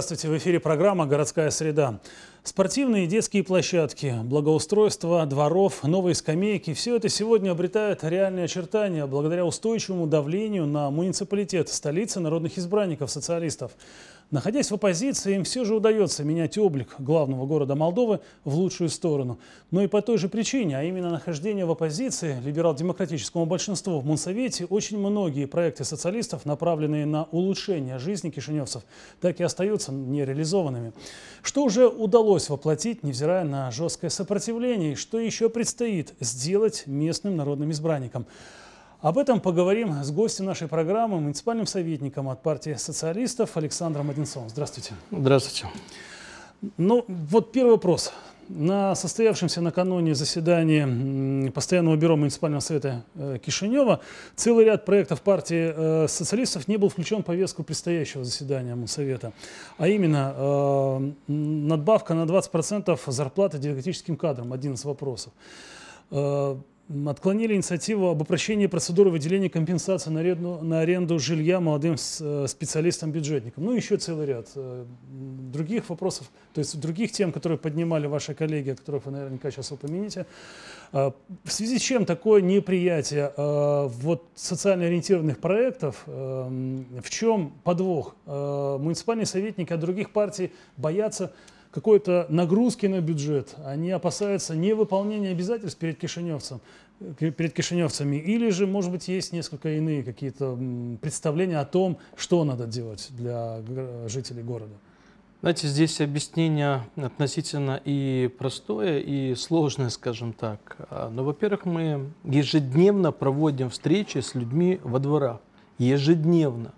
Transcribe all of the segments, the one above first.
Здравствуйте, в эфире программа «Городская среда». Спортивные и детские площадки, благоустройство дворов, новые скамейки – все это сегодня обретает реальные очертания благодаря устойчивому давлению на муниципалитет столицы народных избранников-социалистов. Находясь в оппозиции, им все же удается менять облик главного города Молдовы в лучшую сторону. Но и по той же причине, а именно нахождение в оппозиции либерал-демократическому большинству в Мунсовете, очень многие проекты социалистов, направленные на улучшение жизни кишиневцев, так и остаются нереализованными. Что уже удалось воплотить, невзирая на жесткое сопротивление, и что еще предстоит сделать местным народным избранникам. Об этом поговорим с гостем нашей программы, муниципальным советником от партии социалистов Александром Одинцовым. Здравствуйте. Здравствуйте. Ну, вот первый вопрос. На состоявшемся накануне заседании Постоянного бюро муниципального совета э, Кишинева целый ряд проектов партии э, социалистов не был включен в повестку предстоящего заседания Муницовета. А именно, э, надбавка на 20% зарплаты диалектическим кадрам, один из вопросов. Отклонили инициативу об упрощении процедуры выделения компенсации на аренду, на аренду жилья молодым э, специалистам-бюджетникам. Ну, еще целый ряд э, других вопросов, то есть других тем, которые поднимали ваши коллеги, о которых вы наверняка сейчас упомяните. А, в связи с чем такое неприятие а, вот социально ориентированных проектов? Э, в чем подвох? Муниципальные советники от других партий боятся какой-то нагрузки на бюджет, они опасаются невыполнения обязательств перед кишиневцем, перед кишиневцами, или же, может быть, есть несколько иные какие-то представления о том, что надо делать для жителей города? Знаете, здесь объяснение относительно и простое, и сложное, скажем так. А, Но, ну, во-первых, мы ежедневно проводим встречи с людьми во дворах. Ежедневно.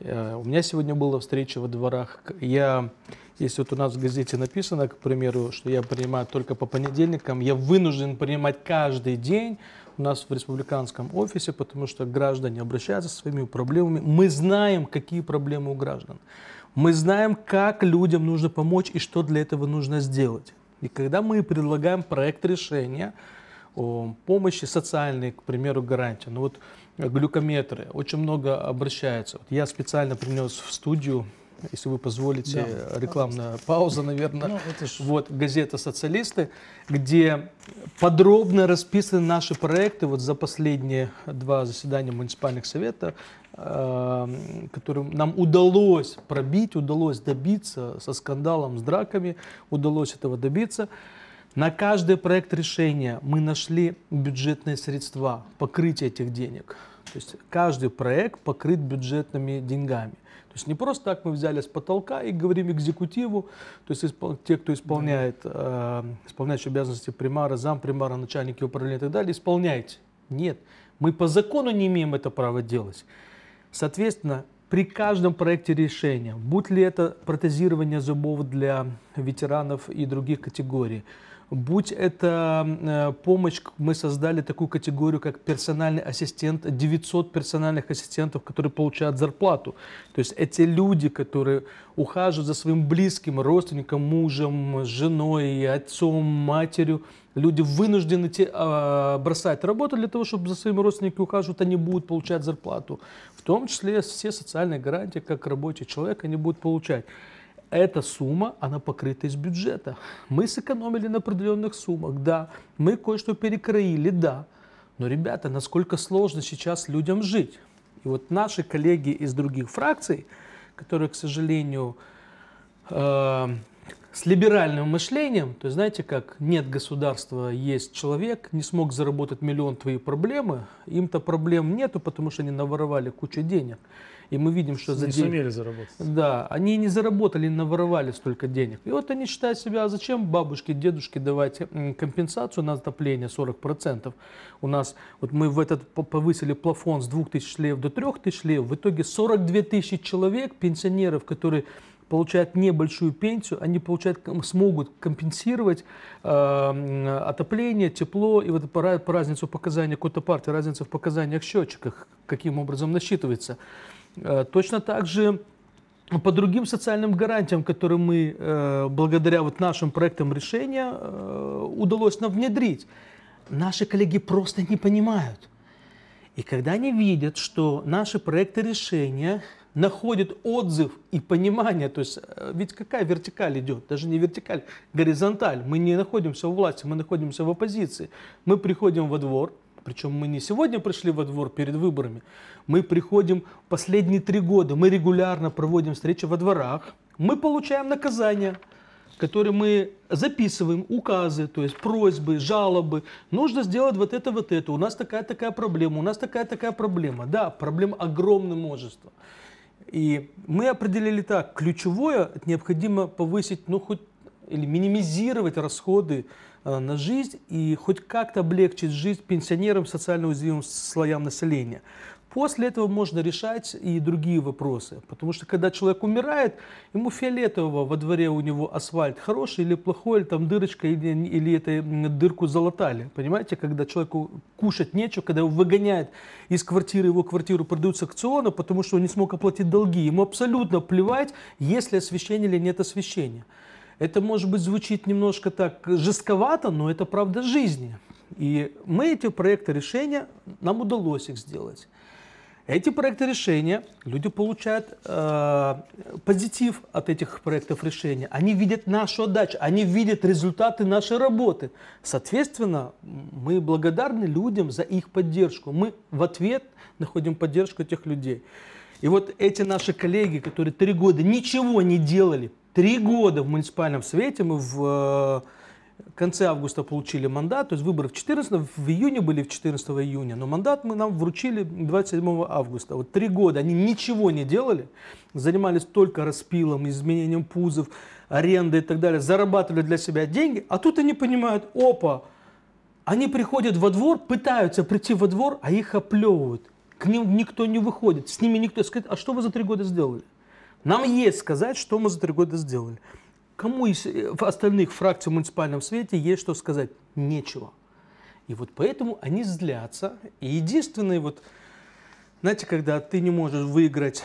Э, у меня сегодня была встреча во дворах. Я, если вот у нас в газете написано, к примеру, что я принимаю только по понедельникам, я вынужден принимать каждый день у нас в республиканском офисе, потому что граждане обращаются со своими проблемами. Мы знаем, какие проблемы у граждан. Мы знаем, как людям нужно помочь и что для этого нужно сделать. И когда мы предлагаем проект решения о помощи социальной, к примеру, гарантии, ну вот глюкометры. Очень много обращается. Вот я специально принес в студию, если вы позволите, да. рекламная пауза, наверное. Ну, это ж... Вот газета «Социалисты», где подробно расписаны наши проекты вот за последние два заседания муниципальных совета, э, которым нам удалось пробить, удалось добиться со скандалом, с драками, удалось этого добиться. На каждый проект решения мы нашли бюджетные средства, покрытие этих денег. То есть каждый проект покрыт бюджетными деньгами. То есть не просто так мы взяли с потолка и говорим экзекутиву, то есть те, кто исполняет, э, исполняющие обязанности примара, зампримара, начальники управления и так далее, исполняйте. Нет, мы по закону не имеем это право делать. Соответственно, при каждом проекте решения, будь ли это протезирование зубов для ветеранов и других категорий, будь это э, помощь, мы создали такую категорию, как персональный ассистент, 900 персональных ассистентов, которые получают зарплату. То есть эти люди, которые ухаживают за своим близким, родственником, мужем, женой, отцом, матерью, люди вынуждены те, э, бросать работу для того, чтобы за своими родственниками ухаживать, они будут получать зарплату. В том числе все социальные гарантии, как рабочий человек, они будут получать эта сумма, она покрыта из бюджета. Мы сэкономили на определенных суммах, да. Мы кое-что перекроили, да. Но, ребята, насколько сложно сейчас людям жить. И вот наши коллеги из других фракций, которые, к сожалению, э, с либеральным мышлением, то есть, знаете, как нет государства, есть человек, не смог заработать миллион твои проблемы, им-то проблем нету, потому что они наворовали кучу денег. И мы видим, что за не день... сумели заработать. Да, они не заработали, наворовали столько денег. И вот они считают себя, а зачем бабушке, дедушке давать компенсацию на отопление 40%? У нас, вот мы в этот повысили плафон с 2000 лев до 3000 лев, в итоге 42 тысячи человек, пенсионеров, которые получают небольшую пенсию, они получают, смогут компенсировать э, отопление, тепло и вот по, по разницу показания какой-то партии, разница в показаниях счетчиках, каким образом насчитывается. Э, точно так же по другим социальным гарантиям, которые мы э, благодаря вот нашим проектам решения э, удалось нам внедрить, наши коллеги просто не понимают. И когда они видят, что наши проекты решения находят отзыв и понимание, то есть ведь какая вертикаль идет, даже не вертикаль, горизонталь, мы не находимся в власти, мы находимся в оппозиции, мы приходим во двор, причем мы не сегодня пришли во двор перед выборами, мы приходим последние три года, мы регулярно проводим встречи во дворах, мы получаем наказания, которые мы записываем, указы, то есть просьбы, жалобы. Нужно сделать вот это, вот это. У нас такая-такая проблема, у нас такая-такая проблема. Да, проблем огромное множество. И мы определили так, ключевое, необходимо повысить, ну хоть, или минимизировать расходы Э, на жизнь и хоть как-то облегчить жизнь пенсионерам, социально уязвимым слоям населения. После этого можно решать и другие вопросы. Потому что когда человек умирает, ему фиолетового во дворе у него асфальт хороший или плохой, или там дырочка, или, или это дырку залатали. Понимаете, когда человеку кушать нечего, когда его выгоняют из квартиры, его квартиру продают с аукциона, потому что он не смог оплатить долги. Ему абсолютно плевать, есть ли освещение или нет освещения. Это, может быть, звучит немножко так жестковато, но это правда жизни. И мы эти проекты решения, нам удалось их сделать. Эти проекты решения, люди получают э, позитив от этих проектов решения. Они видят нашу отдачу, они видят результаты нашей работы. Соответственно, мы благодарны людям за их поддержку. Мы в ответ находим поддержку этих людей. И вот эти наши коллеги, которые три года ничего не делали, Три года в муниципальном совете мы в э, конце августа получили мандат, то есть выборы в 14, в июне были в 14 июня, но мандат мы нам вручили 27 августа. Вот три года они ничего не делали, занимались только распилом, изменением пузов, аренды и так далее, зарабатывали для себя деньги, а тут они понимают, опа, они приходят во двор, пытаются прийти во двор, а их оплевывают. К ним никто не выходит, с ними никто скажет, а что вы за три года сделали? Нам есть сказать, что мы за три года сделали. Кому из э, остальных фракций в муниципальном свете есть что сказать? Нечего. И вот поэтому они злятся. И единственное, вот, знаете, когда ты не можешь выиграть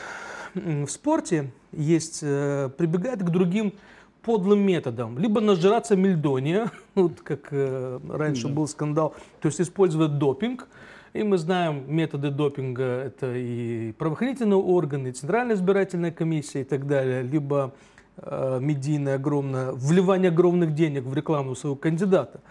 в спорте, есть, э, прибегает к другим подлым методом. Либо нажираться мельдония, вот как э, раньше да. был скандал, то есть использовать допинг. И мы знаем методы допинга, это и правоохранительные органы, и Центральная избирательная комиссия и так далее, либо э, медийное огромное, вливание огромных денег в рекламу своего кандидата.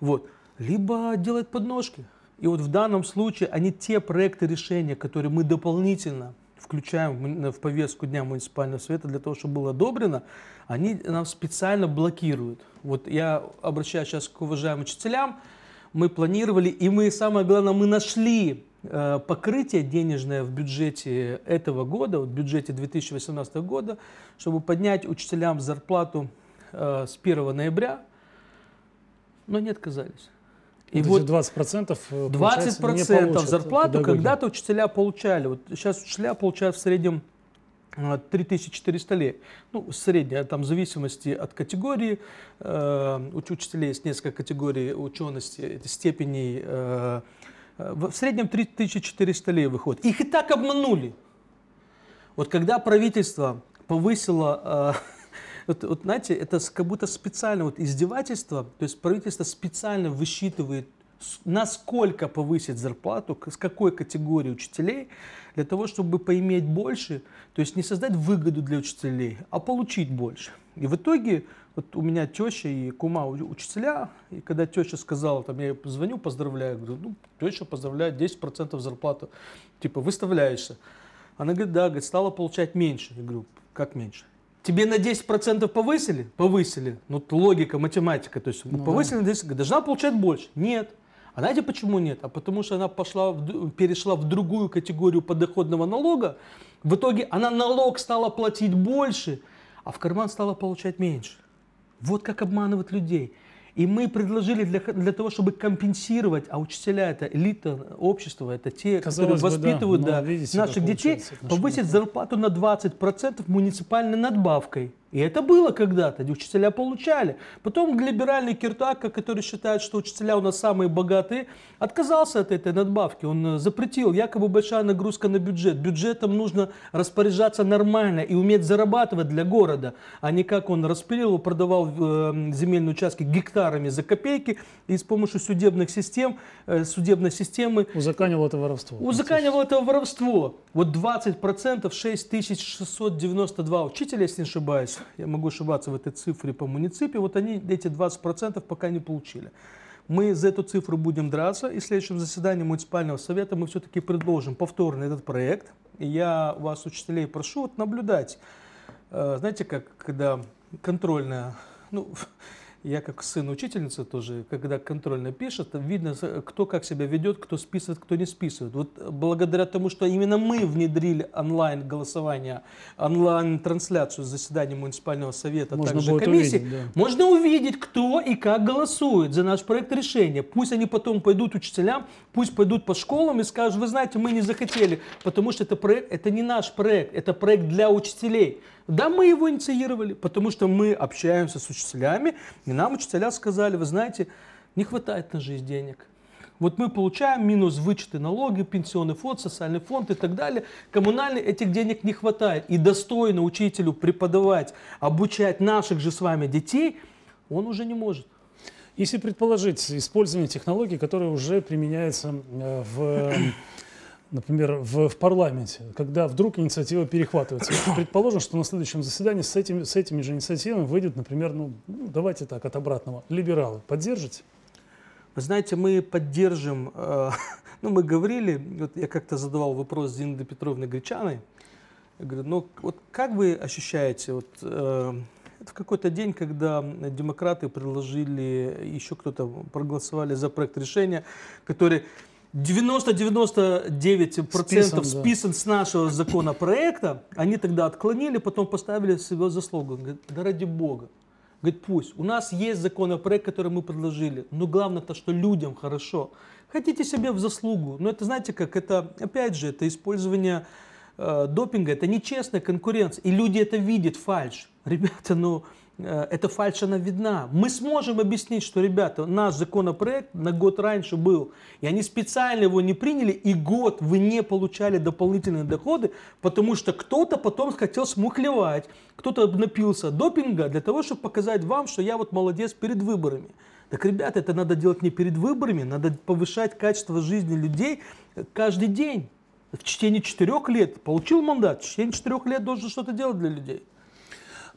Вот. Либо делать подножки. И вот в данном случае они те проекты решения, которые мы дополнительно включаем в повестку Дня муниципального совета для того, чтобы было одобрено, они нам специально блокируют. Вот я обращаюсь сейчас к уважаемым учителям, мы планировали, и мы, самое главное, мы нашли э, покрытие денежное в бюджете этого года, в бюджете 2018 года, чтобы поднять учителям зарплату э, с 1 ноября, но не отказались. И вот, вот 20% 20 э, зарплату когда-то учителя получали. Вот сейчас учителя получают в среднем 3400 э, лей. Ну, средняя там в зависимости от категории. Э, У учителей есть несколько категорий учености, степеней. Э, в среднем 3400 лей выходит. Их и так обманули. Вот когда правительство повысило вот, вот знаете, это как будто специально, вот издевательство, то есть правительство специально высчитывает насколько повысить зарплату, с какой категории учителей, для того, чтобы поиметь больше, то есть не создать выгоду для учителей, а получить больше. И в итоге вот у меня теща и кума учителя, и когда теща сказала, там, я ей позвоню, поздравляю, говорю, ну, теща поздравляет, 10% зарплату, типа, выставляешься. Она говорит, да, говорит, стала получать меньше. Я говорю, как меньше? Тебе на 10% повысили? Повысили. Ну, логика, математика. То есть ну, повысили да. на 10%. Должна получать больше? Нет. А знаете, почему нет? А потому что она пошла в, перешла в другую категорию подоходного налога. В итоге она налог стала платить больше, а в карман стала получать меньше. Вот как обманывать людей. И мы предложили для, для того, чтобы компенсировать, а учителя это элита общества, это те, Казалось которые бы, воспитывают да, ну, да, видите, наших детей, повысить зарплату на 20% муниципальной надбавкой. И это было когда-то, учителя получали. Потом либеральный Киртака, который считает, что учителя у нас самые богатые, отказался от этой надбавки. Он э, запретил, якобы большая нагрузка на бюджет. Бюджетом нужно распоряжаться нормально и уметь зарабатывать для города, а не как он распилил, продавал э, земельные участки гектарами за копейки и с помощью судебных систем, э, судебной системы... Узаканивал это воровство. Узаканивал это воровство. Вот 20%, 6692 учителя, если не ошибаюсь, я могу ошибаться в этой цифре по муниципе, вот они эти 20% пока не получили. Мы за эту цифру будем драться, и в следующем заседании муниципального совета мы все-таки предложим повторно этот проект. И я вас, учителей, прошу вот наблюдать. Э, знаете, как когда контрольная, ну, я как сын учительницы тоже, когда контрольно пишет, видно, кто как себя ведет, кто списывает, кто не списывает. Вот благодаря тому, что именно мы внедрили онлайн-голосование, онлайн-трансляцию заседания муниципального совета, можно также комиссии, увидеть, да. можно увидеть, кто и как голосует за наш проект решения. Пусть они потом пойдут учителям, пусть пойдут по школам и скажут, вы знаете, мы не захотели, потому что это проект, это не наш проект, это проект для учителей. Да, мы его инициировали, потому что мы общаемся с учителями, и нам учителя сказали, вы знаете, не хватает на жизнь денег. Вот мы получаем минус вычеты налоги, пенсионный фонд, социальный фонд и так далее. Коммунальный этих денег не хватает. И достойно учителю преподавать, обучать наших же с вами детей, он уже не может. Если предположить использование технологий, которые уже применяются э, в например, в, в парламенте, когда вдруг инициатива перехватывается. Предположим, что на следующем заседании с, этим, с этими же инициативами выйдет, например, ну, ну, давайте так, от обратного, либералы. Поддержите? Вы знаете, мы поддержим, э, ну, мы говорили, вот я как-то задавал вопрос Зинаиды Петровны Гречаной, я говорю, ну, вот как вы ощущаете, вот, э, в какой-то день, когда демократы предложили, еще кто-то проголосовали за проект решения, который 90-99% списан, списан с нашего законопроекта, они тогда отклонили, потом поставили себе заслугу. Говорит, да ради бога. Говорит, пусть. У нас есть законопроект, который мы предложили, но главное-то, что людям хорошо. Хотите себе в заслугу, но это, знаете как, это, опять же, это использование э, допинга, это нечестная конкуренция, и люди это видят, фальш. Ребята, ну... Но Э, эта она видна. Мы сможем объяснить, что, ребята, наш законопроект на год раньше был, и они специально его не приняли, и год вы не получали дополнительные доходы, потому что кто-то потом хотел смухлевать, кто-то обнапился допинга для того, чтобы показать вам, что я вот молодец перед выборами. Так, ребята, это надо делать не перед выборами, надо повышать качество жизни людей каждый день. В течение четырех лет получил мандат, в течение четырех лет должен что-то делать для людей.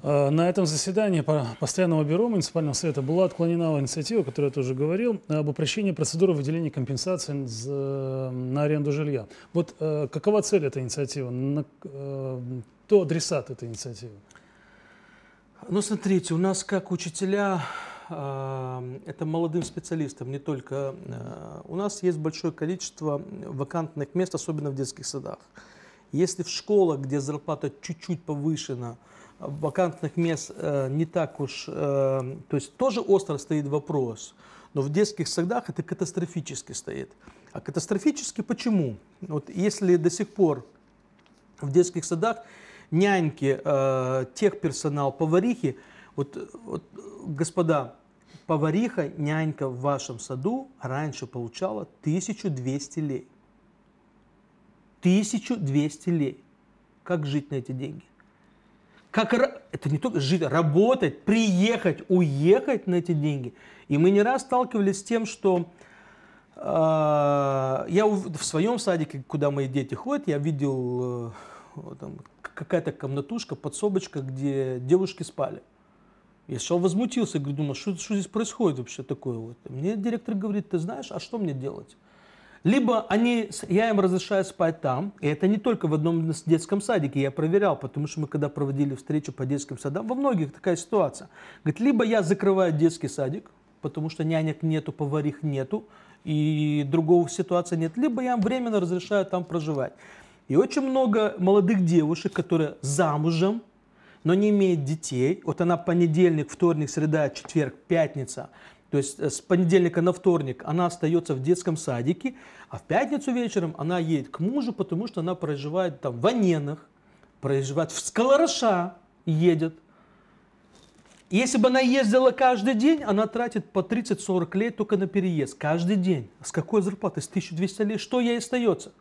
А, на этом заседании постоянного бюро муниципального совета была отклонена инициатива, о которой я тоже говорил, об упрощении процедуры выделения компенсации на аренду жилья. Вот э, какова цель этой инициативы? Э, кто адресат этой инициативы? Ну, смотрите, у нас как учителя, а, это молодым специалистам, не только. Э, у нас есть большое количество вакантных мест, особенно в детских садах. Если в школах, где зарплата чуть-чуть повышена, вакантных мест э, не так уж... Э, то есть тоже остро стоит вопрос, но в детских садах это катастрофически стоит. А катастрофически почему? Вот если до сих пор в детских садах няньки, э, техперсонал, поварихи, вот, вот господа, повариха, нянька в вашем саду раньше получала 1200 лей. 1200 лей. Как жить на эти деньги? Как это не только жить, работать, приехать, уехать на эти деньги. И мы не раз сталкивались с тем, что э, я в своем садике, куда мои дети ходят, я видел э, какая-то комнатушка, подсобочка, где девушки спали. Я сначала возмутился, говорю, "Думаю, что, что здесь происходит вообще такое? Вот. Мне директор говорит, ты знаешь, а что мне делать? Либо они, я им разрешаю спать там, и это не только в одном детском садике, я проверял, потому что мы когда проводили встречу по детским садам, во многих такая ситуация. Говорит, либо я закрываю детский садик, потому что нянек нету, поварих нету, и другого ситуации нет, либо я им временно разрешаю там проживать. И очень много молодых девушек, которые замужем, но не имеет детей. Вот она понедельник, вторник, среда, четверг, пятница – то есть э, с понедельника на вторник она остается в детском садике, а в пятницу вечером она едет к мужу, потому что она проживает там в Аненах, проживает в Скалараша едет. Если бы она ездила каждый день, она тратит по 30-40 лет только на переезд. Каждый день. А с какой зарплаты? С 1200 лет. Что ей остается?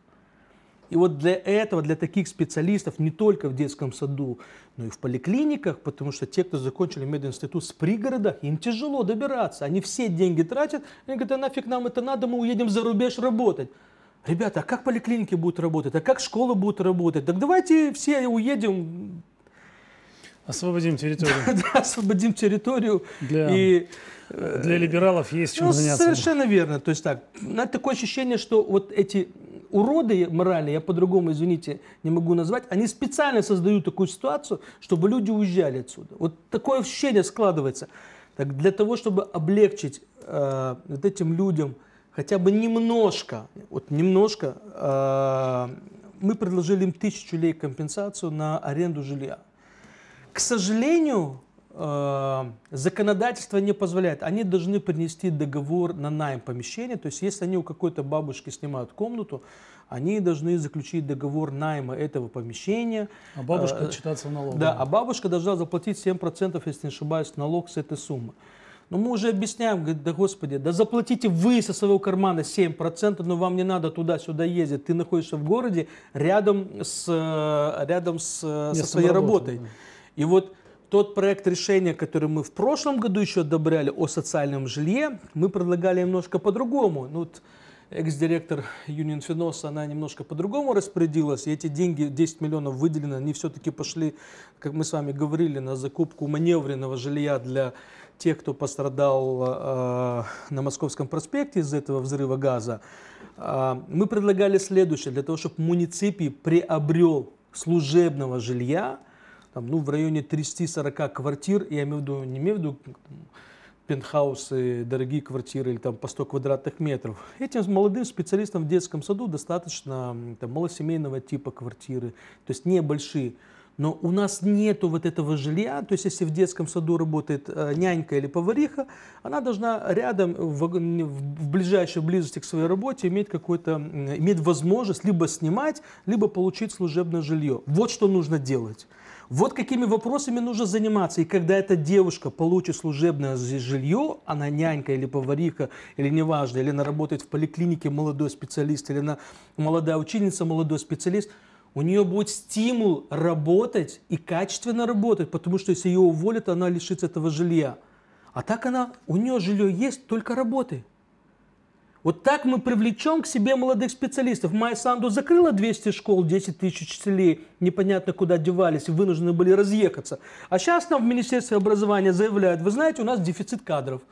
И вот для этого, для таких специалистов не только в детском саду, но и в поликлиниках, потому что те, кто закончили мединститут с пригорода, им тяжело добираться. Они все деньги тратят, они говорят, а нафиг нам это надо, мы уедем за рубеж работать. Ребята, а как поликлиники будут работать, а как школы будут работать? Так давайте все уедем. Освободим территорию. да, освободим территорию. Для... для э, либералов есть чем ну, заняться. Совершенно верно. То есть так, такое ощущение, что вот эти уроды морали, я по-другому, извините, не могу назвать, они специально создают такую ситуацию, чтобы люди уезжали отсюда. Вот такое ощущение складывается. Так для того, чтобы облегчить э, вот этим людям хотя бы немножко, вот немножко, э, мы предложили им тысячу лей компенсацию на аренду жилья. К сожалению, Э, законодательство не позволяет. Они должны принести договор на найм помещения. То есть, если они у какой-то бабушки снимают комнату, они должны заключить договор найма этого помещения. А бабушка э, отчитаться в налоговую. Да, а бабушка должна заплатить 7%, если не ошибаюсь, налог с этой суммы. Но мы уже объясняем, говорит, да господи, да заплатите вы со своего кармана 7%, но вам не надо туда-сюда ездить. Ты находишься в городе рядом с, э, рядом с, со своей работы, работой. Да. И вот тот проект решения, который мы в прошлом году еще одобряли о социальном жилье, мы предлагали немножко по-другому. Ну, вот экс-директор Юнион Финос, она немножко по-другому распорядилась, и эти деньги, 10 миллионов выделено, они все-таки пошли, как мы с вами говорили, на закупку маневренного жилья для тех, кто пострадал э, на Московском проспекте из-за этого взрыва газа. Э, мы предлагали следующее, для того, чтобы муниципий приобрел служебного жилья – там, ну, в районе 30-40 квартир, я имею в виду, не имею в виду пентхаусы, дорогие квартиры или там по 100 квадратных метров. Этим молодым специалистам в детском саду достаточно там, малосемейного типа квартиры, то есть небольшие. Но у нас нету вот этого жилья, то есть если в детском саду работает э, нянька или повариха, она должна рядом, в, в ближайшей близости к своей работе иметь какую-то, иметь возможность либо снимать, либо получить служебное жилье. Вот что нужно делать. Вот какими вопросами нужно заниматься. И когда эта девушка получит служебное жилье, она нянька или повариха, или неважно, или она работает в поликлинике молодой специалист, или она молодая ученица, молодой специалист, у нее будет стимул работать и качественно работать, потому что если ее уволят, она лишится этого жилья. А так она, у нее жилье есть, только работы. Вот так мы привлечем к себе молодых специалистов. Майя Санду закрыла 200 школ, 10 тысяч учителей непонятно куда девались, вынуждены были разъехаться. А сейчас нам в Министерстве образования заявляют, вы знаете, у нас дефицит кадров.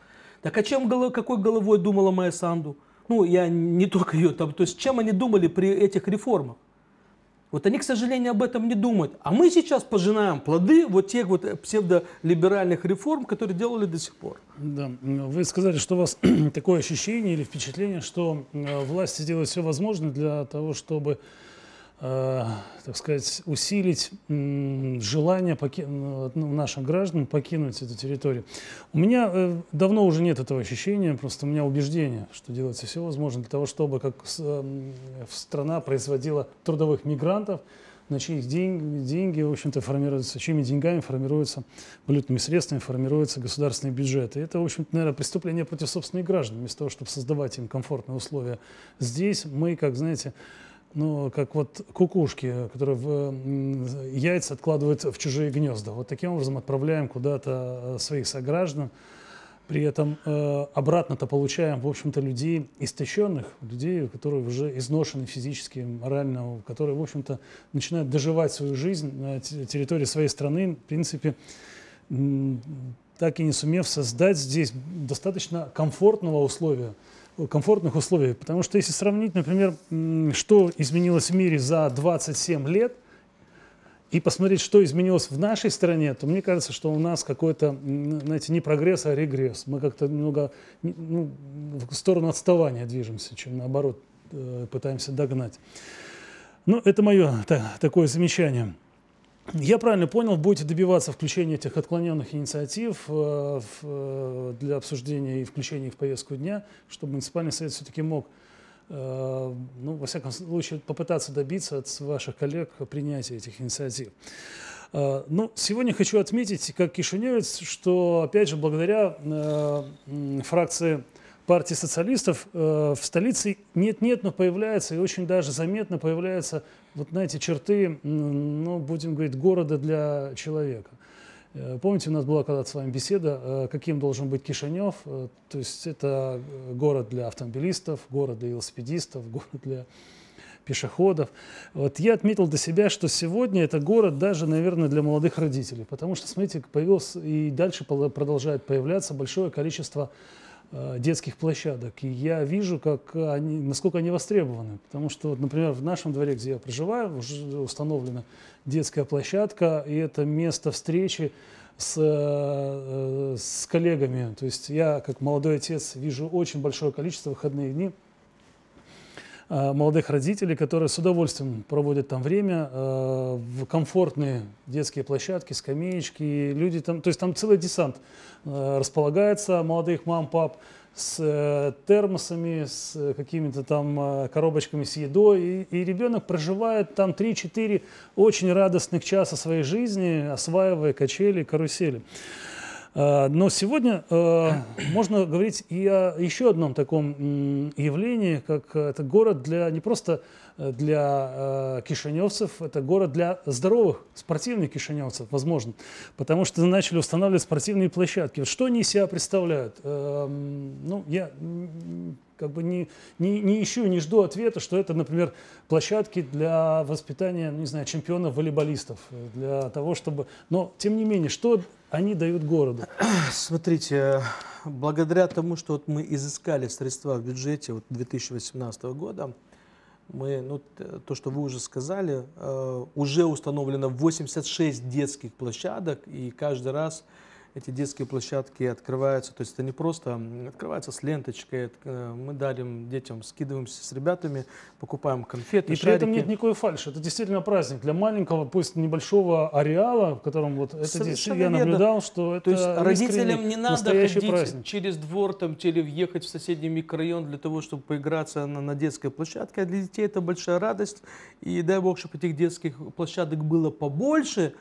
Так а чем, какой головой думала Майя Санду? Ну, я не только ее там. То есть чем они думали при этих реформах? Вот они, к сожалению, об этом не думают. А мы сейчас пожинаем плоды вот тех вот э, псевдолиберальных реформ, которые делали до сих пор. Да. Вы сказали, что у вас такое ощущение или впечатление, что э, власти делают все возможное для того, чтобы Э, так сказать, усилить желание поки... Ну, ну, наших граждан покинуть эту территорию. У меня э, давно уже нет этого ощущения, просто у меня убеждение, что делается все возможное для того, чтобы как э, страна производила трудовых мигрантов, на чьих деньги, деньги в общем-то, формируются, чьими деньгами формируются, валютными средствами формируются государственные бюджеты. это, в общем-то, наверное, преступление против собственных граждан. Вместо того, чтобы создавать им комфортные условия здесь, мы, как, знаете, ну, как вот кукушки, которые в, яйца откладывают в чужие гнезда. Вот таким образом отправляем куда-то э, своих сограждан. При этом э, обратно-то получаем, в общем-то, людей истощенных, людей, которые уже изношены физически, морально, которые, в общем-то, начинают доживать свою жизнь на территории своей страны, в принципе, так и не сумев создать здесь достаточно комфортного условия, комфортных условий. Потому что если сравнить, например, что изменилось в мире за 27 лет, и посмотреть, что изменилось в нашей стране, то мне кажется, что у нас какой-то, знаете, не прогресс, а регресс. Мы как-то немного ну, в сторону отставания движемся, чем наоборот э, пытаемся догнать. Ну, это мое так, такое замечание я правильно понял, будете добиваться включения этих отклоненных инициатив э, э, для обсуждения и включения их в повестку дня, чтобы муниципальный совет все-таки мог, э, ну, во всяком случае, попытаться добиться от ваших коллег принятия этих инициатив. Ну, сегодня хочу отметить, как кишиневец, что, опять же, благодаря фракции партии социалистов э, в столице нет-нет, но появляется, и очень даже заметно появляются, вот знаете, черты, ну, будем говорить, города для человека. Э, помните, у нас была когда-то с вами беседа, э, каким должен быть Кишинев? Э, то есть это город для автомобилистов, город для велосипедистов, город для пешеходов. Вот я отметил для себя, что сегодня это город даже, наверное, для молодых родителей, потому что, смотрите, появилось и дальше продолжает появляться большое количество Э, детских площадок. И я вижу, как они, насколько они востребованы. Потому что, например, в нашем дворе, где я проживаю, уже установлена детская площадка, и это место встречи с, э, э, с коллегами. То есть я, как молодой отец, вижу очень большое количество выходных дней Э, молодых родителей, которые с удовольствием проводят там время э, в комфортные детские площадки, скамеечки, люди там, то есть там целый десант э, располагается молодых мам, пап с термосами, с какими-то там коробочками с едой, и, и ребенок проживает там 3-4 очень радостных часа своей жизни, осваивая качели, карусели. Э, но сегодня э, можно говорить и о еще одном таком явлении, как э, это город для не просто для кишиневцев, это город для здоровых спортивных кишиневцев, возможно, потому что начали устанавливать спортивные площадки. Что они из себя представляют? Ну, я как бы не, не, не ищу, не жду ответа, что это, например, площадки для воспитания, ну, не знаю, чемпионов волейболистов, для того, чтобы... Но, тем не менее, что они дают городу? Смотрите, благодаря тому, что вот мы изыскали средства в бюджете вот 2018 года, мы, ну, то, что вы уже сказали, э, уже установлено 86 детских площадок, и каждый раз эти детские площадки открываются, то есть это не просто открывается с ленточкой, э, мы дарим детям, скидываемся с ребятами, покупаем конфеты, И шарики. при этом нет никакой фальши, это действительно праздник для маленького, пусть небольшого ареала, в котором вот это Совершенно я наблюдал, верно. что это То есть родителям не надо ходить праздник. через двор там, или въехать в соседний микрорайон для того, чтобы поиграться на, на детской площадке, а для детей это большая радость, и дай бог, чтобы этих детских площадок было побольше,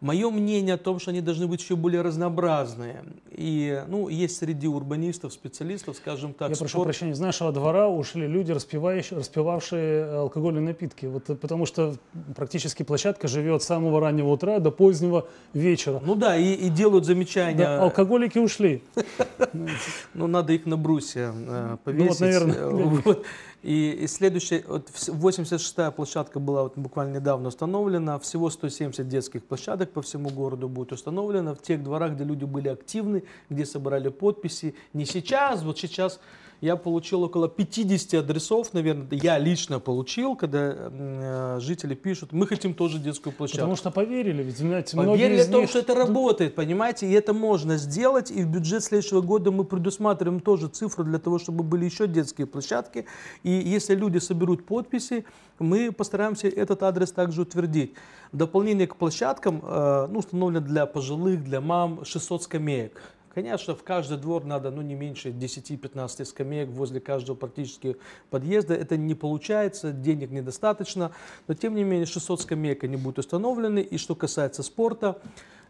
Мое мнение о том, что они должны быть еще более разнообразные. И, ну, есть среди урбанистов, специалистов, скажем так, Я спорт... прошу прощения, из нашего двора ушли люди, распивающие, распивавшие э, алкогольные напитки. Вот, э, потому что практически площадка живет с самого раннего утра до позднего вечера. Ну да, и, и делают замечания. Да, алкоголики ушли. Ну, надо их на брусе повесить. Э, ну, вот, наверное. И, и следующая, вот 86-я площадка была вот буквально недавно установлена. Всего 170 детских площадок по всему городу будет установлено. В тех дворах, где люди были активны, где собрали подписи. Не сейчас, вот сейчас я получил около 50 адресов, наверное, я лично получил, когда э, жители пишут, мы хотим тоже детскую площадку. Потому что поверили, ведь, знаете, Поверили в том, них... что это работает, понимаете, и это можно сделать, и в бюджет следующего года мы предусматриваем тоже цифру для того, чтобы были еще детские площадки, и если люди соберут подписи, мы постараемся этот адрес также утвердить. Дополнение к площадкам, э, ну, установлено для пожилых, для мам 600 скамеек. Конечно, в каждый двор надо ну, не меньше 10-15 скамеек возле каждого практически подъезда. Это не получается, денег недостаточно, но тем не менее 600 скамеек они будут установлены. И что касается спорта,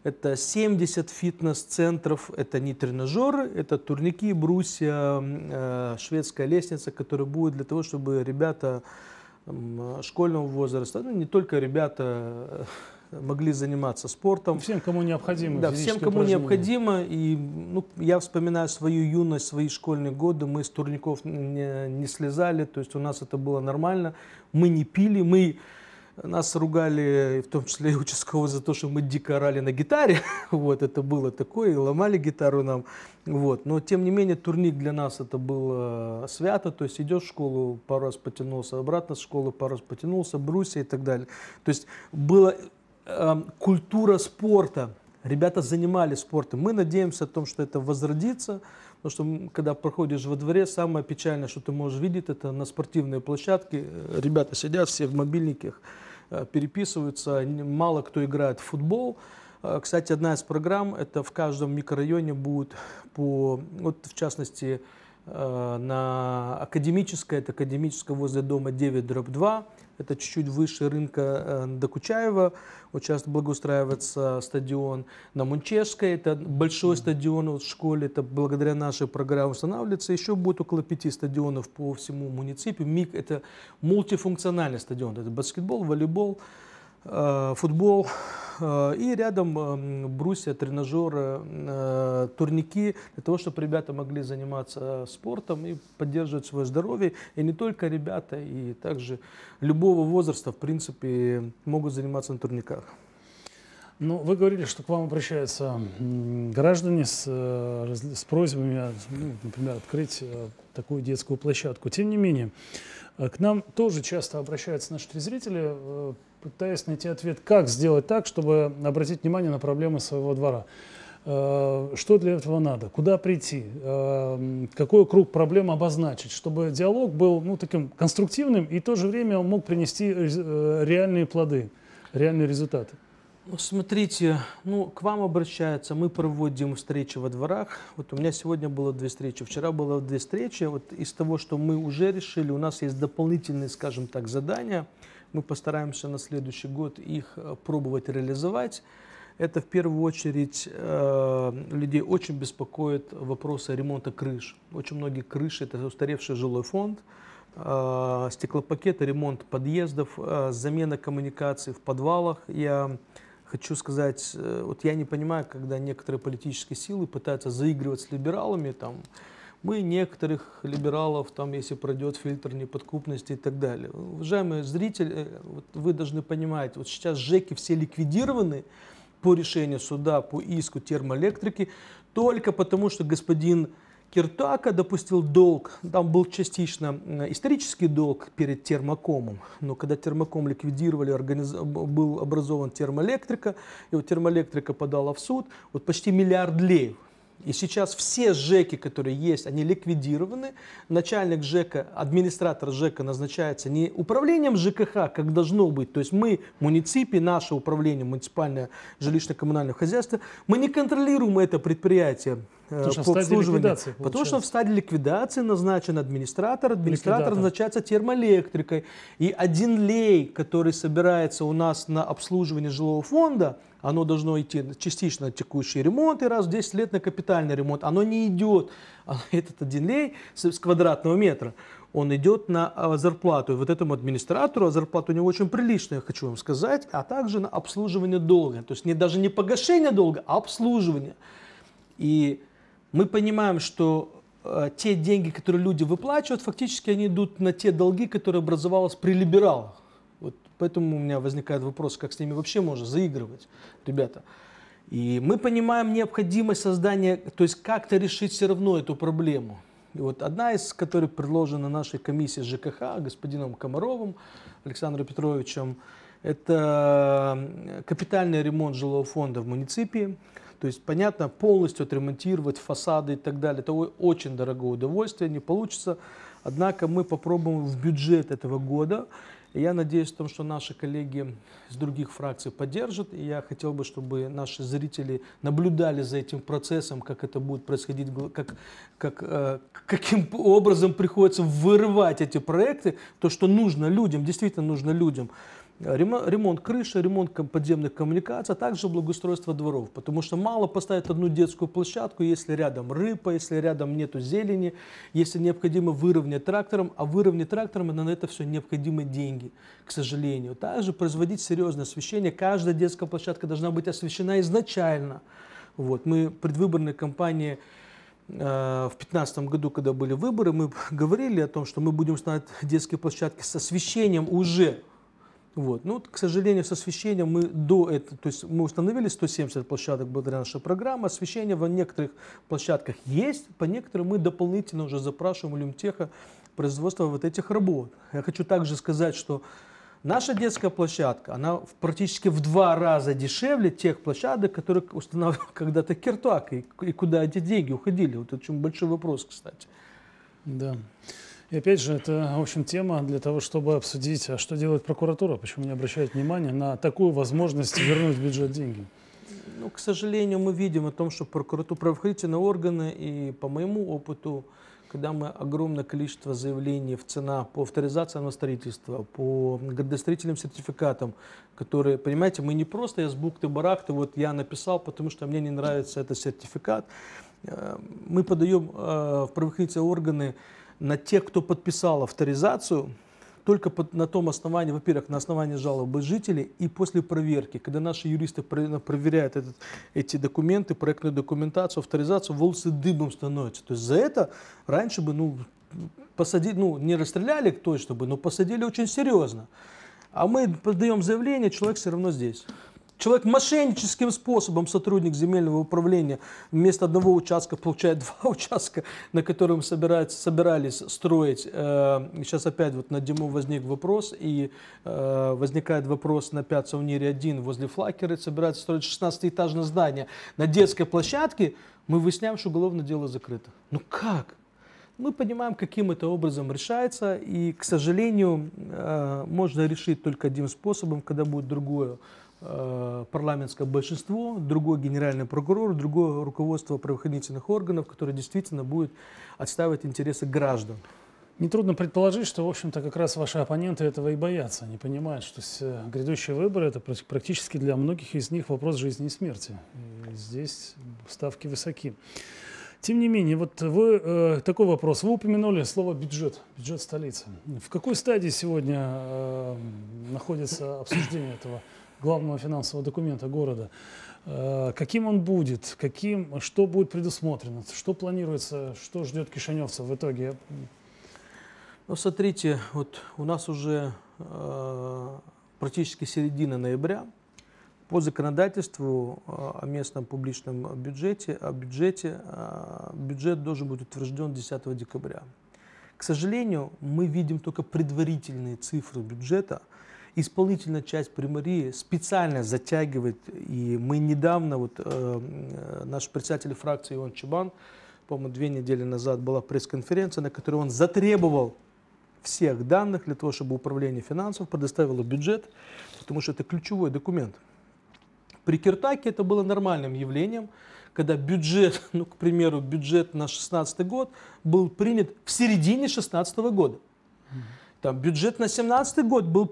это 70 фитнес-центров, это не тренажеры, это турники, брусья, э, шведская лестница, которая будет для того, чтобы ребята э, школьного возраста, ну не только ребята э, могли заниматься спортом. Ну, всем, кому необходимо. Да, всем, кому необходимо. И ну, я вспоминаю свою юность, свои школьные годы. Мы с турников не, не слезали, то есть у нас это было нормально. Мы не пили, мы нас ругали, в том числе и участковые, за то, что мы дико орали на гитаре. Вот, это было такое, и ломали гитару нам. Вот. Но, тем не менее, турник для нас это было свято. То есть идешь в школу, пару раз потянулся, обратно с школы пару раз потянулся, брусья и так далее. То есть было Эм, культура спорта. Ребята занимались спортом. Мы надеемся о том, что это возродится. Потому что когда проходишь во дворе, самое печальное, что ты можешь видеть, это на спортивной площадке. Э, ребята сидят все в мобильниках, э, переписываются, мало кто играет в футбол. Э, кстати, одна из программ, это в каждом микрорайоне будет по, вот в частности, на академической, это академическая возле дома 9 дробь 2, это чуть-чуть выше рынка э, Докучаева. Вот сейчас благоустраивается стадион на Мунчешской. Это большой стадион вот в школе. Это благодаря нашей программе устанавливается. Еще будет около пяти стадионов по всему муниципию. МИК – это мультифункциональный стадион. Это баскетбол, волейбол Э, футбол. Э, и рядом э, брусья, тренажеры, турники, для того, чтобы ребята могли заниматься спортом и поддерживать свое здоровье. И не только ребята, и также любого возраста, в принципе, могут заниматься на турниках. Ну, вы говорили, что к вам обращаются граждане с, с просьбами, а, ну, например, открыть такую детскую площадку. Тем не менее, к нам тоже часто обращаются наши зрители пытаясь найти ответ, как сделать так, чтобы обратить внимание на проблемы своего двора. Э, что для этого надо? Куда прийти? Э, какой круг проблем обозначить? Чтобы диалог был ну, таким конструктивным и в то же время он мог принести э, реальные плоды, реальные результаты. Ну, смотрите, ну, к вам обращаются, мы проводим встречи во дворах. Вот у меня сегодня было две встречи, вчера было две встречи. Вот из того, что мы уже решили, у нас есть дополнительные, скажем так, задания – мы постараемся на следующий год их э, пробовать реализовать. Это в первую очередь э, людей очень беспокоит вопросы ремонта крыш. Очень многие крыши – это устаревший жилой фонд, э, стеклопакеты, ремонт подъездов, э, замена коммуникаций в подвалах. Я хочу сказать, э, вот я не понимаю, когда некоторые политические силы пытаются заигрывать с либералами, там, мы некоторых либералов, там, если пройдет фильтр неподкупности и так далее. Уважаемые зрители, э, вот вы должны понимать, вот сейчас ЖЭКи все ликвидированы по решению суда по иску термоэлектрики только потому, что господин Киртака допустил долг, там был частично э, исторический долг перед термокомом, но когда термоком ликвидировали, организ... Э, был образован термоэлектрика, и вот термоэлектрика подала в суд, вот почти миллиард леев и сейчас все ЖЭКи, которые есть, они ликвидированы. Начальник ЖЭКа, администратор ЖЭКа назначается не управлением ЖКХ, как должно быть. То есть мы, муниципи, наше управление муниципальное жилищно-коммунальное хозяйство, мы не контролируем это предприятие. Потому э, по обслуживанию. Потому что в стадии ликвидации назначен администратор, администратор Ликвидатор. назначается термоэлектрикой. И один лей, который собирается у нас на обслуживание жилого фонда, оно должно идти частично на текущий ремонт и раз в 10 лет на капитальный ремонт. Оно не идет, а этот один лей с квадратного метра, он идет на а, зарплату. И вот этому администратору, а зарплата у него очень приличная, хочу вам сказать, а также на обслуживание долга. То есть не, даже не погашение долга, а обслуживание. И мы понимаем, что э, те деньги, которые люди выплачивают, фактически они идут на те долги, которые образовались при либералах. Вот поэтому у меня возникает вопрос, как с ними вообще можно заигрывать, ребята. И мы понимаем необходимость создания, то есть как-то решить все равно эту проблему. И вот одна из, которая предложена нашей комиссии ЖКХ, господином Комаровым, Александром Петровичем, это капитальный ремонт жилого фонда в муниципии. То есть, понятно, полностью отремонтировать фасады и так далее. Это очень дорогое удовольствие, не получится. Однако мы попробуем в бюджет этого года. я надеюсь, в том, что наши коллеги из других фракций поддержат. И я хотел бы, чтобы наши зрители наблюдали за этим процессом, как это будет происходить, как, как, э, каким образом приходится вырывать эти проекты, то, что нужно людям, действительно нужно людям ремонт крыши, ремонт подземных коммуникаций, а также благоустройство дворов. Потому что мало поставить одну детскую площадку, если рядом рыба, если рядом нету зелени, если необходимо выровнять трактором, а выровнять трактором на это все необходимы деньги, к сожалению. Также производить серьезное освещение. Каждая детская площадка должна быть освещена изначально. Вот. Мы предвыборной кампании э, в 2015 году, когда были выборы, мы говорили о том, что мы будем ставить детские площадки с освещением уже вот. Ну, к сожалению, с освещением мы до этого, то есть мы установили 170 площадок благодаря нашей программе. Освещение в некоторых площадках есть, по некоторым мы дополнительно уже запрашиваем у Люмтеха производство вот этих работ. Я хочу также сказать, что Наша детская площадка, она практически в два раза дешевле тех площадок, которые устанавливал когда-то Киртуак, и, и куда эти деньги уходили. Вот это очень большой вопрос, кстати. Да. И опять же, это, в общем, тема для того, чтобы обсудить, а что делает прокуратура, почему не обращает внимания на такую возможность вернуть в бюджет деньги. Ну, к сожалению, мы видим о том, что прокуратура, правоохранительные органы, и по моему опыту, когда мы огромное количество заявлений в цена по авторизации на строительство, по градостроительным сертификатам, которые, понимаете, мы не просто я с бухты-барахты, вот я написал, потому что мне не нравится этот сертификат. Э, мы подаем э, в правоохранительные органы на тех, кто подписал авторизацию, только под, на том основании, во-первых, на основании жалобы жителей и после проверки, когда наши юристы проверяют этот, эти документы, проектную документацию, авторизацию, волосы дыбом становятся. То есть за это раньше бы, ну, посадили, ну, не расстреляли точно бы, но посадили очень серьезно. А мы подаем заявление, человек все равно здесь. Человек мошенническим способом, сотрудник земельного управления, вместо одного участка получает два участка, на котором собирается, собирались строить. Э, сейчас опять вот на Диму возник вопрос, и э, возникает вопрос на 5 Саунире 1 возле Флакеры, собирается строить 16-этажное здание. На детской площадке мы выясняем, что уголовное дело закрыто. Ну как? Мы понимаем, каким это образом решается, и, к сожалению, э, можно решить только одним способом, когда будет другое Э, парламентское большинство, другой генеральный прокурор, другое руководство правоохранительных органов, которое действительно будет отстаивать интересы граждан. Нетрудно предположить, что, в общем-то, как раз ваши оппоненты этого и боятся. Они понимают, что э, грядущие выборы – это практически для многих из них вопрос жизни и смерти. И здесь ставки высоки. Тем не менее, вот вы э, такой вопрос. Вы упомянули слово бюджет, бюджет столицы. В какой стадии сегодня э, находится обсуждение этого главного финансового документа города, э, каким он будет, каким, что будет предусмотрено, что планируется, что ждет кишиневцев в итоге? Ну, смотрите, вот у нас уже э, практически середина ноября. По законодательству э, о местном публичном бюджете, о бюджете, э, бюджет должен быть утвержден 10 декабря. К сожалению, мы видим только предварительные цифры бюджета – исполнительная часть примарии специально затягивает, и мы недавно, вот э, наш председатель фракции Иван Чебан, по-моему, две недели назад была пресс-конференция, на которой он затребовал всех данных для того, чтобы управление финансов предоставило бюджет, потому что это ключевой документ. При Киртаке это было нормальным явлением, когда бюджет, ну, к примеру, бюджет на 2016 год был принят в середине 2016 года. Там бюджет на 2017 год был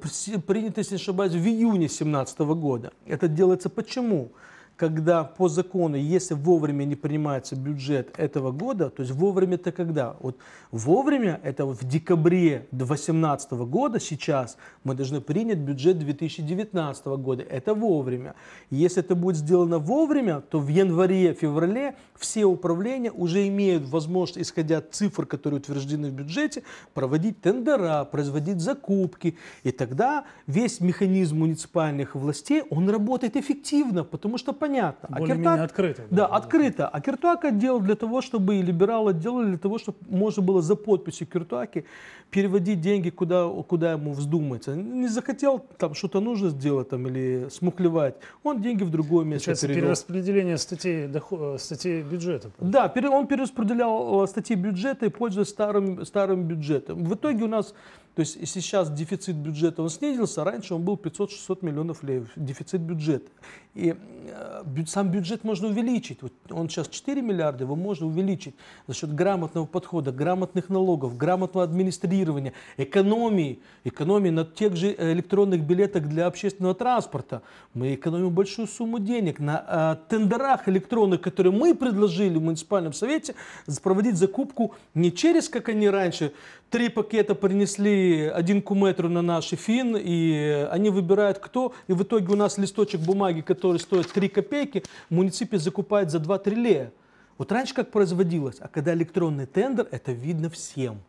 принят, если не ошибаюсь, в июне 2017 года. Это делается почему? Почему? когда по закону, если вовремя не принимается бюджет этого года, то есть вовремя это когда? Вот вовремя, это вот в декабре 2018 года, сейчас, мы должны принять бюджет 2019 года, это вовремя. Если это будет сделано вовремя, то в январе-феврале все управления уже имеют возможность, исходя от цифр, которые утверждены в бюджете, проводить тендера, производить закупки. И тогда весь механизм муниципальных властей, он работает эффективно, потому что понятно. А Киртак, открыто. Да, открыто. А Киртуака делал для того, чтобы, и либералы делали для того, чтобы можно было за подписью Киртуаки переводить деньги, куда, куда ему вздумается. Не захотел там что-то нужно сделать там, или смухлевать. он деньги в другое место Получается, перевел. перераспределение статей, доход, статей бюджета. Да, он перераспределял э, статьи бюджета и пользуясь старым, старым бюджетом. В итоге у нас то есть сейчас дефицит бюджета он снизился, раньше он был 500-600 миллионов лев, дефицит бюджета. И э, сам бюджет можно увеличить. Вот он сейчас 4 миллиарда, его можно увеличить за счет грамотного подхода, грамотных налогов, грамотного администрирования, экономии, экономии на тех же электронных билетах для общественного транспорта. Мы экономим большую сумму денег на э, тендерах электронных, которые мы предложили в муниципальном совете, проводить закупку не через, как они раньше, Три пакета принесли один куметру на наш фин, и они выбирают кто. И в итоге у нас листочек бумаги, который стоит 3 копейки, муниципий закупает за 2 трилле. Вот раньше как производилось, а когда электронный тендер, это видно всем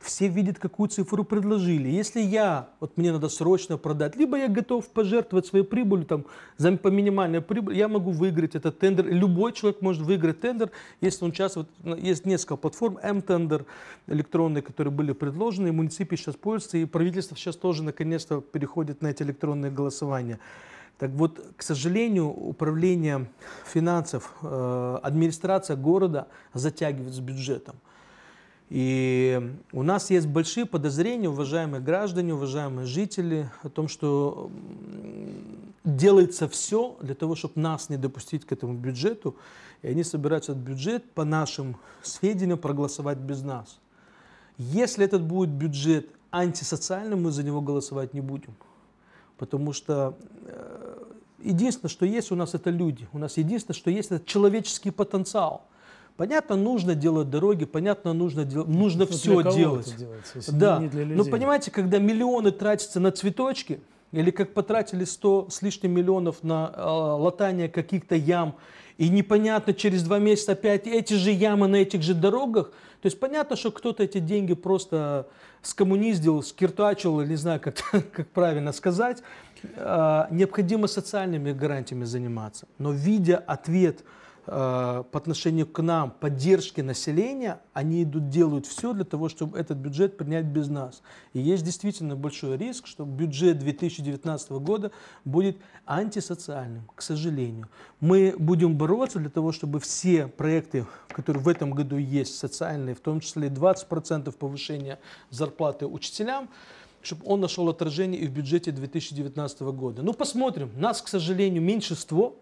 все видят, какую цифру предложили. Если я, вот мне надо срочно продать, либо я готов пожертвовать своей прибылью, там, за, по минимальной прибыли, я могу выиграть этот тендер. Любой человек может выиграть тендер, если он сейчас вот ну, Есть несколько платформ, М-тендер электронные, которые были предложены, и муниципии сейчас пользуются, и правительство сейчас тоже наконец-то переходит на эти электронные голосования. Так вот, к сожалению, управление финансов, э, администрация города затягивает с бюджетом. И у нас есть большие подозрения, уважаемые граждане, уважаемые жители, о том, что делается все для того, чтобы нас не допустить к этому бюджету. И они собираются этот бюджет, по нашим сведениям, проголосовать без нас. Если этот будет бюджет антисоциальным, мы за него голосовать не будем. Потому что э, единственное, что есть у нас, это люди. У нас единственное, что есть, это человеческий потенциал – Понятно, нужно делать дороги, понятно, нужно, дел... нужно ну, но все делать. делать да, но понимаете, когда миллионы тратятся на цветочки, или как потратили 100 с лишним миллионов на э, латание каких-то ям, и непонятно, через два месяца опять эти же ямы на этих же дорогах, то есть понятно, что кто-то эти деньги просто скоммуниздил, скиртуачил, не знаю, как, как правильно сказать, э, необходимо социальными гарантиями заниматься. Но видя ответ – Э, по отношению к нам, поддержки населения, они идут, делают все для того, чтобы этот бюджет принять без нас. И есть действительно большой риск, что бюджет 2019 года будет антисоциальным, к сожалению. Мы будем бороться для того, чтобы все проекты, которые в этом году есть, социальные, в том числе 20% повышения зарплаты учителям, чтобы он нашел отражение и в бюджете 2019 года. Ну, посмотрим. Нас, к сожалению, меньшинство,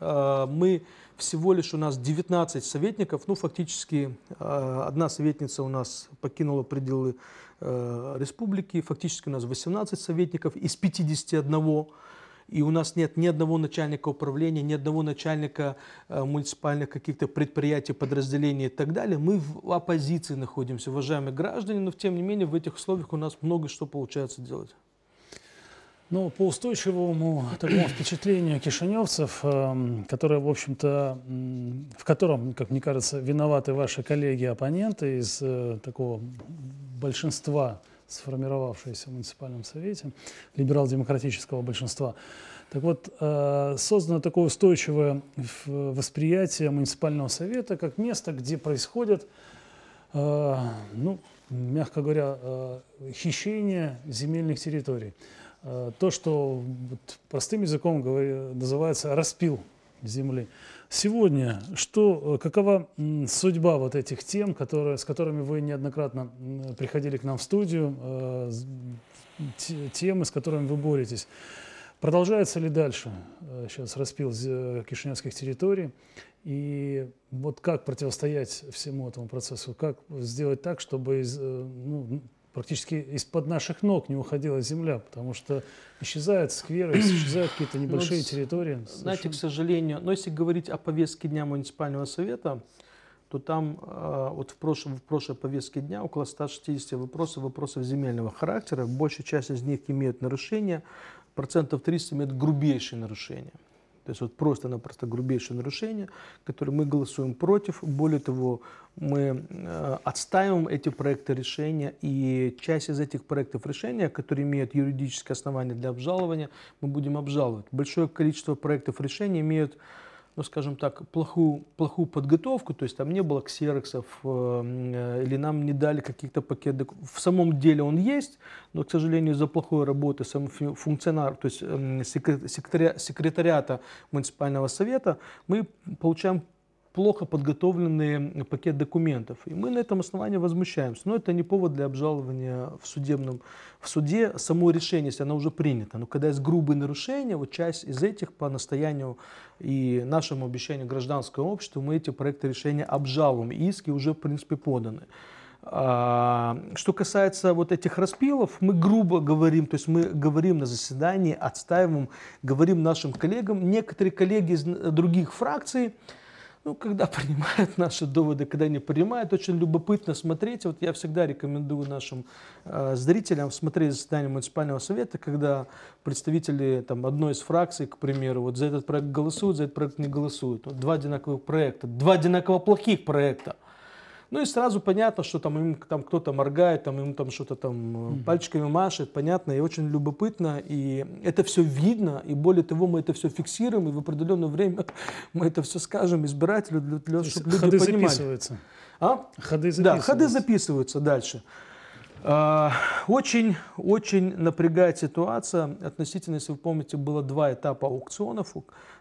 Э, мы всего лишь у нас 19 советников, ну фактически э, одна советница у нас покинула пределы э, республики, фактически у нас 18 советников из 51 и у нас нет ни одного начальника управления, ни одного начальника муниципальных каких-то предприятий, подразделений и так далее. Мы в оппозиции находимся, уважаемые граждане, но тем не менее в этих условиях у нас много что получается делать. Ну, по устойчивому такому впечатлению кишиневцев, эм, которое, в общем-то, в котором, как мне кажется, виноваты ваши коллеги-оппоненты из э, такого большинства, сформировавшегося в муниципальном совете, либерал-демократического большинства. Так вот, э, создано такое устойчивое восприятие муниципального совета как место, где происходят, э, ну, мягко говоря, хищение земельных территорий. Э, то, что простым языком называется распил земли. Сегодня что, э, какова судьба вот этих тем, которые, с которыми вы неоднократно приходили к нам в студию, э, темы, с которыми вы боретесь? Продолжается ли дальше сейчас распил кишиневских территорий? И вот как противостоять всему этому процессу? Как сделать так, чтобы из, ну, практически из-под наших ног не уходила земля, потому что исчезают скверы, исчезают какие-то ну, небольшие ну, территории. Знаете, совершенно... к сожалению, но если говорить о повестке дня муниципального совета, то там а, вот в, прошлом, в прошлой повестке дня около 160 вопросов, вопросов земельного характера. Большая часть из них имеют нарушения, процентов 30 имеют грубейшие нарушения. То есть вот просто-напросто грубейшее нарушение, которое мы голосуем против. Более того, мы э, отстаиваем эти проекты решения, и часть из этих проектов решения, которые имеют юридическое основание для обжалования, мы будем обжаловать. Большое количество проектов решения имеют ну, скажем так, плохую, плохую подготовку, то есть там не было ксероксов э, э, или нам не дали каких-то пакетов. В самом деле он есть, но, к сожалению, за плохую работу сам функционар, то есть э, секретаря, секретариата муниципального совета, мы получаем плохо подготовленный пакет документов. И мы на этом основании возмущаемся. Но это не повод для обжалования в судебном, в суде само решение, если оно уже принято. Но когда есть грубые нарушения, вот часть из этих по настоянию и нашему обещанию гражданского общества мы эти проекты решения обжалуем. иски уже, в принципе, поданы. А, что касается вот этих распилов, мы грубо говорим, то есть мы говорим на заседании, отстаиваем, говорим нашим коллегам. Некоторые коллеги из э, других фракций, ну, когда принимают наши доводы, когда не принимают, очень любопытно смотреть. Вот я всегда рекомендую нашим э, зрителям смотреть заседание муниципального совета, когда представители там, одной из фракций, к примеру, вот за этот проект голосуют, за этот проект не голосуют. Вот два одинаковых проекта, два одинаково плохих проекта. Ну и сразу понятно, что там им там кто-то моргает, там им там что-то там угу. пальчиками машет, понятно, и очень любопытно, и это все видно, и более того, мы это все фиксируем, и в определенное время мы это все скажем избирателю, для, для, То чтобы люди ходы понимали. записываются. А? Ходы записываются. Да, ходы записываются дальше. Очень-очень а, напрягает ситуация относительно, если вы помните, было два этапа аукционов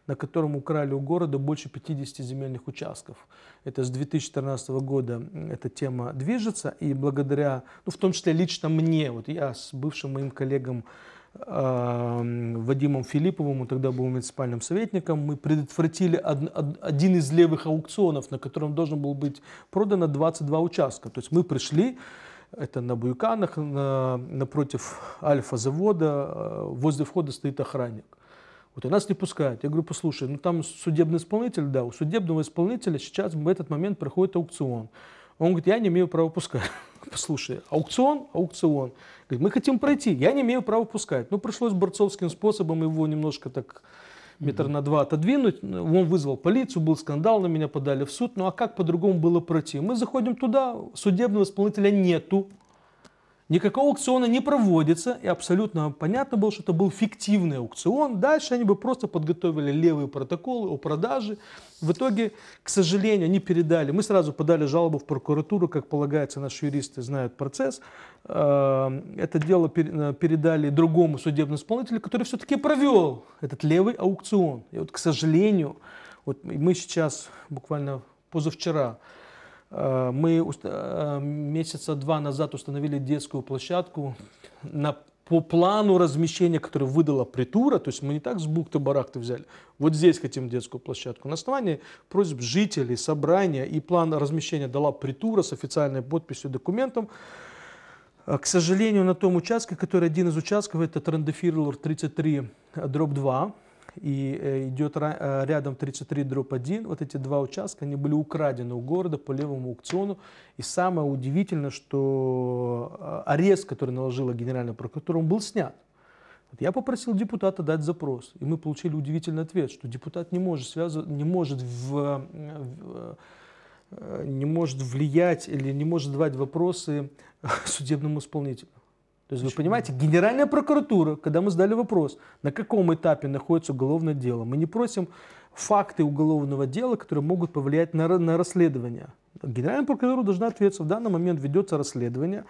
на котором украли у города больше 50 земельных участков. Это с 2014 года эта тема движется, и благодаря, ну, в том числе лично мне, вот я с бывшим моим коллегом Вадимом Филипповым, он тогда был муниципальным советником, мы предотвратили один из левых аукционов, на котором должен был быть продано 22 участка. То есть мы пришли, это на Буйканах, напротив Альфа-завода, э, возле входа стоит охранник. Вот, у нас не пускают. Я говорю, послушай, ну там судебный исполнитель, да, у судебного исполнителя сейчас в этот момент проходит аукцион. Он говорит, я не имею права пускать. Послушай, аукцион, аукцион. Говорит, мы хотим пройти, я не имею права пускать. Ну, пришлось борцовским способом его немножко так метр на два отодвинуть. Он вызвал полицию, был скандал, на меня подали в суд. Ну, а как по-другому было пройти? Мы заходим туда, судебного исполнителя нету. Никакого аукциона не проводится, и абсолютно понятно было, что это был фиктивный аукцион. Дальше они бы просто подготовили левые протоколы о продаже. В итоге, к сожалению, они передали. Мы сразу подали жалобу в прокуратуру, как полагается, наши юристы знают процесс. Э, это дело э, передали другому судебному исполнителю, который все-таки провел этот левый аукцион. И вот, к сожалению, вот мы сейчас буквально позавчера Э, мы э, месяца два назад установили детскую площадку на, по плану размещения, который выдала притура, то есть мы не так с бухты-барахты взяли, вот здесь хотим детскую площадку. На основании просьб жителей, собрания и план размещения дала притура с официальной подписью документом. Э, к сожалению, на том участке, который один из участков, это Трандефирлор 33 дробь 2, и э, идет э, рядом 33 дроп 1. Вот эти два участка, они были украдены у города по левому аукциону. И самое удивительное, что э, арест, который наложила Генеральная прокуратура, он был снят. Я попросил депутата дать запрос, и мы получили удивительный ответ, что депутат не может связывать, не может в, в не может влиять или не может давать вопросы судебному исполнителю. То есть, вы понимаете, Генеральная прокуратура, когда мы задали вопрос, на каком этапе находится уголовное дело, мы не просим факты уголовного дела, которые могут повлиять на, на расследование. Генеральная прокуратура должна ответить, в данный момент ведется расследование.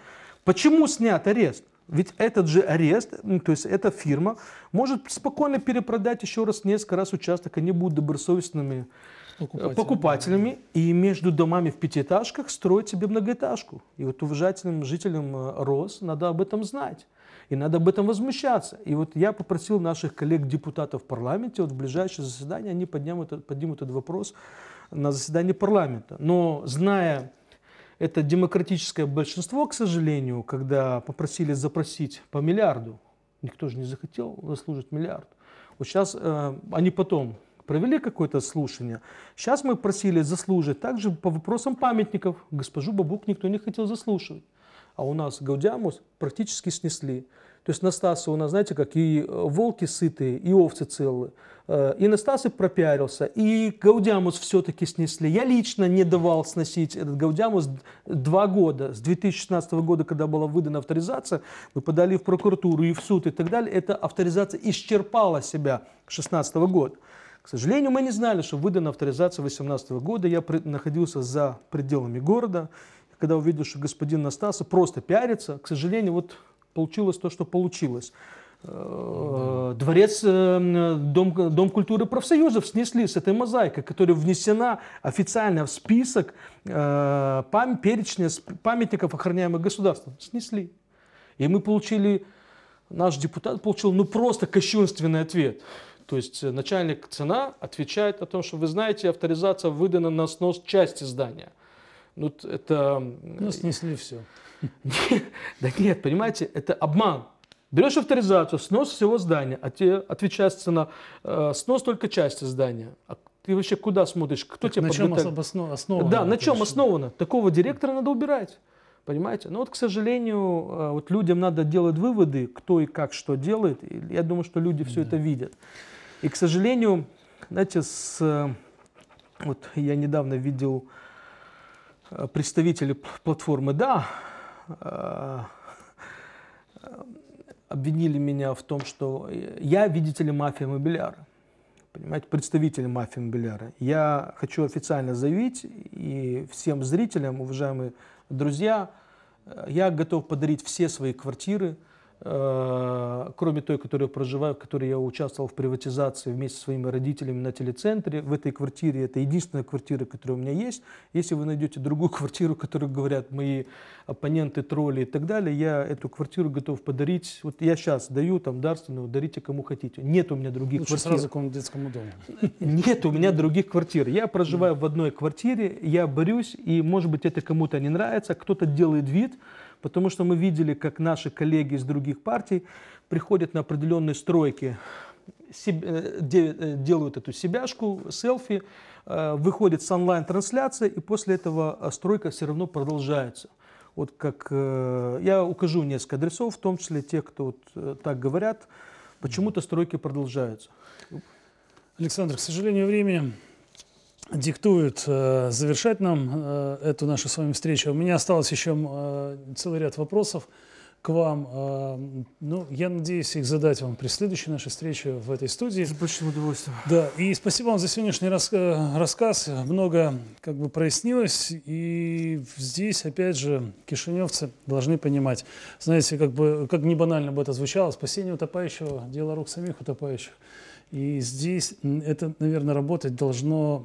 Почему снят арест? Ведь этот же арест, то есть эта фирма, может спокойно перепродать еще раз несколько раз участок, они будут добросовестными покупателями. покупателями и между домами в пятиэтажках строить себе многоэтажку. И вот уважательным жителям э, РОС надо об этом знать. И надо об этом возмущаться. И вот я попросил наших коллег-депутатов в парламенте, вот в ближайшее заседание они поднимут, поднимут этот вопрос на заседании парламента. Но зная это демократическое большинство, к сожалению, когда попросили запросить по миллиарду, никто же не захотел заслужить миллиард. Вот сейчас э, они потом провели какое-то слушание. Сейчас мы просили заслужить. Также по вопросам памятников госпожу Бабук никто не хотел заслушивать. А у нас Гаудиамус практически снесли. То есть Настасы у нас, знаете, как и э, волки сытые, и овцы целые. Э, и Настасы пропиарился, и Гаудиамус все-таки снесли. Я лично не давал сносить этот Гаудиамус два года. С 2016 года, когда была выдана авторизация, мы подали в прокуратуру и в суд и так далее. Эта авторизация исчерпала себя 2016 года. К сожалению, мы не знали, что выдана авторизация 2018 года. Я при, находился за пределами города. и Когда увидел, что господин Настаса просто пиарится, к сожалению, вот получилось то, что получилось. Э, дворец, э, дом, дом культуры профсоюзов снесли с этой мозаикой, которая внесена официально в список э, пам перечня памятников, охраняемых государством. Снесли. И мы получили, наш депутат получил, ну просто кощунственный ответ. То есть э, начальник цена отвечает о том, что вы знаете, авторизация выдана на снос части здания. Ну, это... Ну, э, снесли все. Да нет, понимаете, это обман. Берешь авторизацию, снос всего здания, а тебе отвечает цена, э, снос только части здания. А ты вообще куда смотришь? Кто так тебе на чем обоснов... основано? Да, на чем основано? Такого директора надо убирать. Понимаете? Но ну, вот, к сожалению, вот людям надо делать выводы, кто и как что делает. И я думаю, что люди все да. это видят. И, к сожалению, знаете, с, э, вот я недавно видел э, представителей платформы «Да», э, обвинили меня в том, что я, видите ли, мафия мобиляра. Понимаете, представитель мафии мобиляра. Я хочу официально заявить и всем зрителям, уважаемые друзья, я готов подарить все свои квартиры – Э, кроме той, которую я проживаю, в которой я участвовал в приватизации вместе со своими родителями на телецентре, в этой квартире, это единственная квартира, которая у меня есть. Если вы найдете другую квартиру, которую говорят мои оппоненты, тролли и так далее, я эту квартиру готов подарить. Вот я сейчас даю там дарственную, дарите кому хотите. Нет у меня других Лучше квартир. сразу к детскому дому. Нет у меня других квартир. Я проживаю в одной квартире, я борюсь, и, может быть, это кому-то не нравится, кто-то делает вид, Потому что мы видели, как наши коллеги из других партий приходят на определенные стройки, э, э, делают эту себяшку, селфи, э, выходит с онлайн-трансляции, и после этого стройка все равно продолжается. Вот как я укажу несколько адресов, в том числе тех, кто вот так говорят, почему-то стройки продолжаются. Александр, к сожалению, времени диктует э, завершать нам э, эту нашу с вами встречу. У меня осталось еще э, целый ряд вопросов к вам. Э, ну, я надеюсь их задать вам при следующей нашей встрече в этой студии. С большим удовольствием. Да, и спасибо вам за сегодняшний рас э, рассказ. Много как бы прояснилось, и здесь, опять же, кишиневцы должны понимать. Знаете, как бы, как не банально бы это звучало, спасение утопающего – дело рук самих утопающих. И здесь это, наверное, работать должно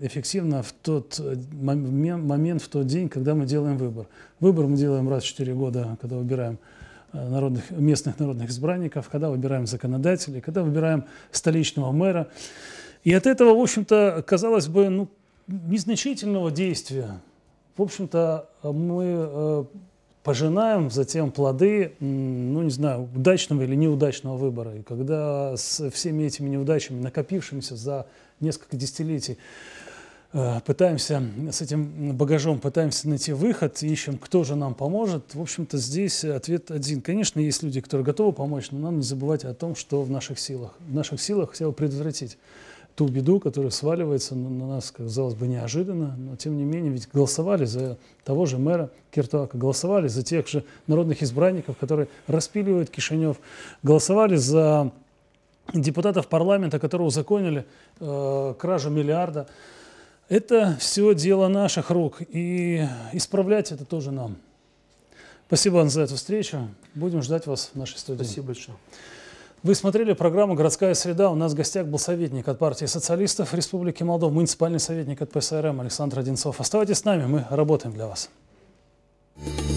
эффективно в тот э, момент, в тот день, когда мы делаем выбор. Выбор мы делаем раз в 4 года, когда выбираем э, народных, местных народных избранников, когда выбираем законодателей, когда выбираем столичного мэра. И от этого, в общем-то, казалось бы, ну, незначительного действия, в общем-то, мы э, пожинаем затем плоды, ну не знаю, удачного или неудачного выбора. И когда с всеми этими неудачами, накопившимися за несколько десятилетий, э, пытаемся с этим багажом, пытаемся найти выход, ищем, кто же нам поможет. В общем-то, здесь ответ один. Конечно, есть люди, которые готовы помочь, но нам не забывать о том, что в наших силах. В наших силах хотел предотвратить ту беду, которая сваливается на нас, казалось бы, неожиданно, но тем не менее, ведь голосовали за того же мэра Киртуака, голосовали за тех же народных избранников, которые распиливают Кишинев, голосовали за депутатов парламента, которые узаконили э, кражу миллиарда. Это все дело наших рук, и исправлять это тоже нам. Спасибо вам за эту встречу. Будем ждать вас в нашей студии. Спасибо большое. Вы смотрели программу «Городская среда». У нас в гостях был советник от партии социалистов Республики Молдова, муниципальный советник от ПСРМ Александр Одинцов. Оставайтесь с нами, мы работаем для вас. Thank you.